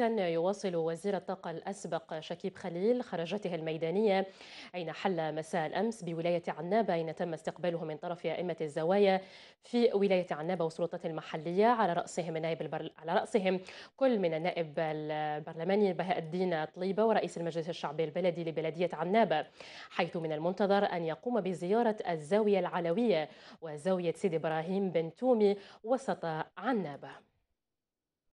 يواصل وزير الطاقة الأسبق شكيب خليل خرجته الميدانية أين حل مساء الأمس بولاية عنابة أين تم استقباله من طرف أئمة الزوايا في ولاية عنابة والسلطات المحلية على رأسهم النائب البر... على رأسهم كل من النائب البرلماني بهاء الدين طليبة ورئيس المجلس الشعبي البلدي لبلدية عنابة حيث من المنتظر أن يقوم بزيارة الزاوية العلوية وزاوية سيدي إبراهيم بن تومي وسط عنابة